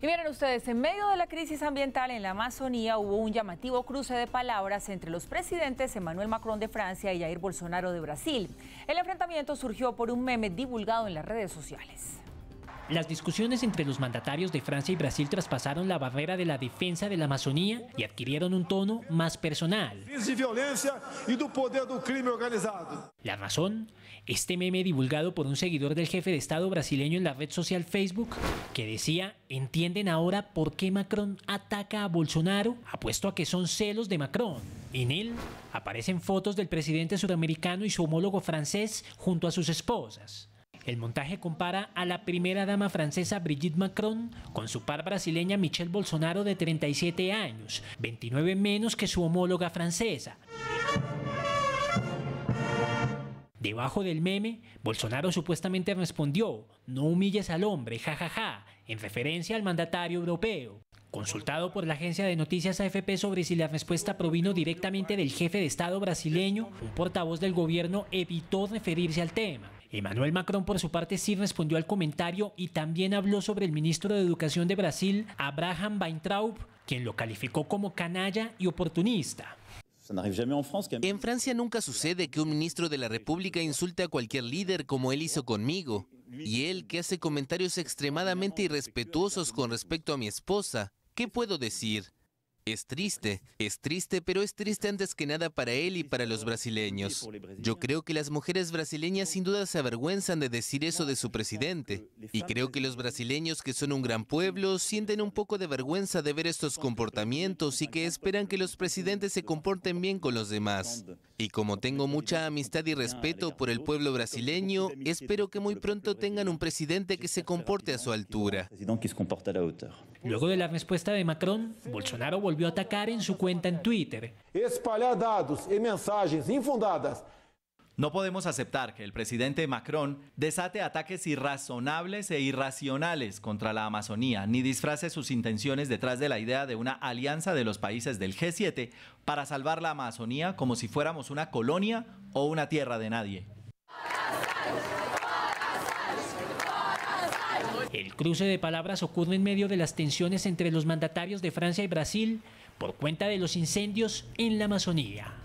Y miren ustedes, en medio de la crisis ambiental en la Amazonía hubo un llamativo cruce de palabras entre los presidentes Emmanuel Macron de Francia y Jair Bolsonaro de Brasil. El enfrentamiento surgió por un meme divulgado en las redes sociales. Las discusiones entre los mandatarios de Francia y Brasil traspasaron la barrera de la defensa de la Amazonía y adquirieron un tono más personal. La razón, este meme divulgado por un seguidor del jefe de Estado brasileño en la red social Facebook, que decía, entienden ahora por qué Macron ataca a Bolsonaro, apuesto a que son celos de Macron. En él aparecen fotos del presidente sudamericano y su homólogo francés junto a sus esposas. El montaje compara a la primera dama francesa Brigitte Macron con su par brasileña Michelle Bolsonaro de 37 años, 29 menos que su homóloga francesa. Debajo del meme, Bolsonaro supuestamente respondió, no humilles al hombre, jajaja, ja, ja", en referencia al mandatario europeo. Consultado por la agencia de noticias AFP sobre si la respuesta provino directamente del jefe de Estado brasileño, un portavoz del gobierno evitó referirse al tema. Emmanuel Macron, por su parte, sí respondió al comentario y también habló sobre el ministro de Educación de Brasil, Abraham Weintraub, quien lo calificó como canalla y oportunista. En Francia nunca sucede que un ministro de la República insulte a cualquier líder como él hizo conmigo. Y él, que hace comentarios extremadamente irrespetuosos con respecto a mi esposa, ¿qué puedo decir? Es triste, es triste, pero es triste antes que nada para él y para los brasileños. Yo creo que las mujeres brasileñas sin duda se avergüenzan de decir eso de su presidente. Y creo que los brasileños, que son un gran pueblo, sienten un poco de vergüenza de ver estos comportamientos y que esperan que los presidentes se comporten bien con los demás. Y como tengo mucha amistad y respeto por el pueblo brasileño, espero que muy pronto tengan un presidente que se comporte a su altura. Luego de la respuesta de Macron, Bolsonaro volvió a atacar en su cuenta en Twitter. y mensajes infundadas no podemos aceptar que el presidente Macron desate ataques irrazonables e irracionales contra la Amazonía, ni disfrace sus intenciones detrás de la idea de una alianza de los países del G7 para salvar la Amazonía como si fuéramos una colonia o una tierra de nadie. El cruce de palabras ocurre en medio de las tensiones entre los mandatarios de Francia y Brasil por cuenta de los incendios en la Amazonía.